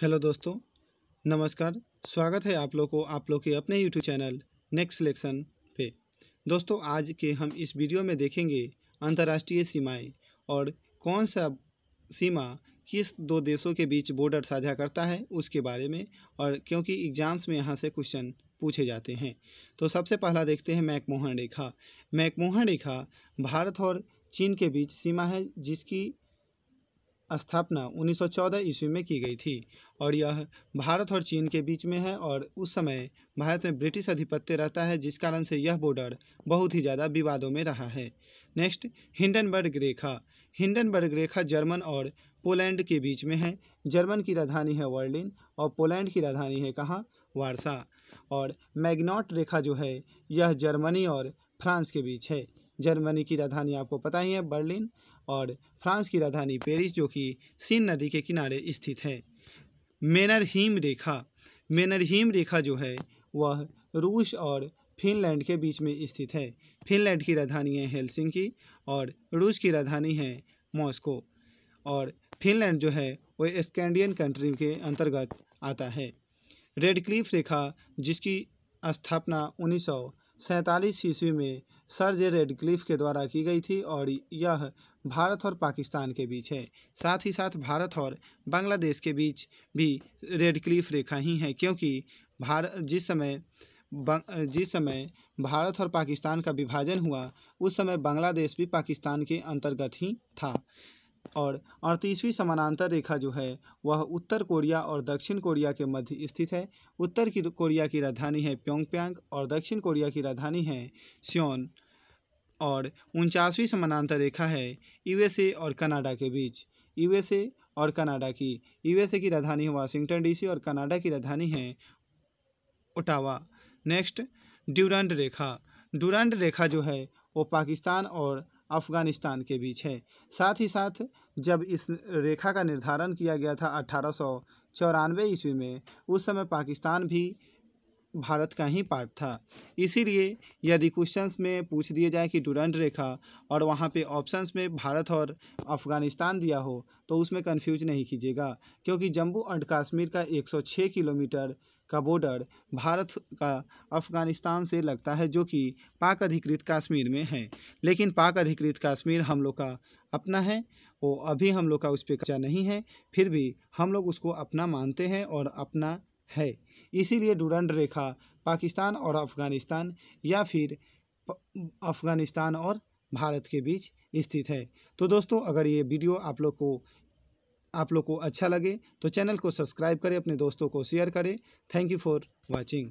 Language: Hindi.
हेलो दोस्तों नमस्कार स्वागत है आप लोग को आप लोग के अपने यूट्यूब चैनल नेक्स्ट सिलेक्शन पे दोस्तों आज के हम इस वीडियो में देखेंगे अंतर्राष्ट्रीय सीमाएं और कौन सा सीमा किस दो देशों के बीच बॉर्डर साझा करता है उसके बारे में और क्योंकि एग्ज़ाम्स में यहाँ से क्वेश्चन पूछे जाते हैं तो सबसे पहला देखते हैं मैकमोहन रेखा मैकमोहन रेखा भारत और चीन के बीच सीमा है जिसकी स्थापना 1914 ईस्वी में की गई थी और यह भारत और चीन के बीच में है और उस समय भारत में ब्रिटिश अधिपत्य रहता है जिस कारण से यह बॉर्डर बहुत ही ज़्यादा विवादों में रहा है नेक्स्ट हिंडनबर्ग रेखा हिंडनबर्ग रेखा जर्मन और पोलैंड के बीच में है जर्मन की राजधानी है वर्लिन और पोलैंड की राजधानी है कहाँ वारसा और मैग्नॉट रेखा जो है यह जर्मनी और फ्रांस के बीच है जर्मनी की राजधानी आपको पता ही है बर्लिन और फ्रांस की राजधानी पेरिस जो कि सीन नदी के किनारे स्थित है मेनरहीम रेखा मेनरहीम रेखा जो है वह रूस और फिनलैंड के बीच में स्थित है फिनलैंड की राजधानी है हेलसिंकी और रूस की राजधानी है मॉस्को और फिनलैंड जो है वह स्कैंडियन कंट्री के अंतर्गत आता है रेड क्लिफ रेखा जिसकी स्थापना उन्नीस सौ ईस्वी में सर जे रेडक्लिफ के द्वारा की गई थी और यह भारत और पाकिस्तान के बीच है साथ ही साथ भारत और बांग्लादेश के बीच भी रेड क्लिफ रेखा ही है क्योंकि भारत जिस समय जिस समय भारत और पाकिस्तान का विभाजन हुआ उस समय बांग्लादेश भी पाकिस्तान के अंतर्गत ही था और अड़तीसवीं समानांतर रेखा जो है वह उत्तर कोरिया और दक्षिण कोरिया के मध्य स्थित है उत्तर की कोरिया की राजधानी है प्योंगप्यांग और दक्षिण कोरिया की राजधानी है सियोन और उनचासवीं समानांतर रेखा है यूएसए और कनाडा के बीच यूएसए और कनाडा की यूएसए की राजधानी है वाशिंगटन डीसी और कनाडा की राजधानी है ओटावा नेक्स्ट ड्यूरंड रेखा ड्यूरंड रेखा जो है वो पाकिस्तान और अफगानिस्तान के बीच है साथ ही साथ जब इस रेखा का निर्धारण किया गया था अठारह ईस्वी में उस समय पाकिस्तान भी भारत का ही पार्ट था इसीलिए यदि क्वेश्चंस में पूछ दिया जाए कि डुरंड रेखा और वहाँ पे ऑप्शंस में भारत और अफ़गानिस्तान दिया हो तो उसमें कंफ्यूज नहीं कीजिएगा क्योंकि जम्मू एंड कश्मीर का 106 किलोमीटर का बॉर्डर भारत का अफ़गानिस्तान से लगता है जो कि पाक अधिकृत कश्मीर में है लेकिन पाक अधिकृत कश्मीर हम लोग का अपना है वो अभी हम लोग का उस पर कच्चा नहीं है फिर भी हम लोग उसको अपना मानते हैं और अपना है इसीलिए डूरंड रेखा पाकिस्तान और अफ़गानिस्तान या फिर अफ़गानिस्तान और भारत के बीच स्थित है तो दोस्तों अगर ये वीडियो आप लोग को आप लोग को अच्छा लगे तो चैनल को सब्सक्राइब करें अपने दोस्तों को शेयर करें थैंक यू फॉर वॉचिंग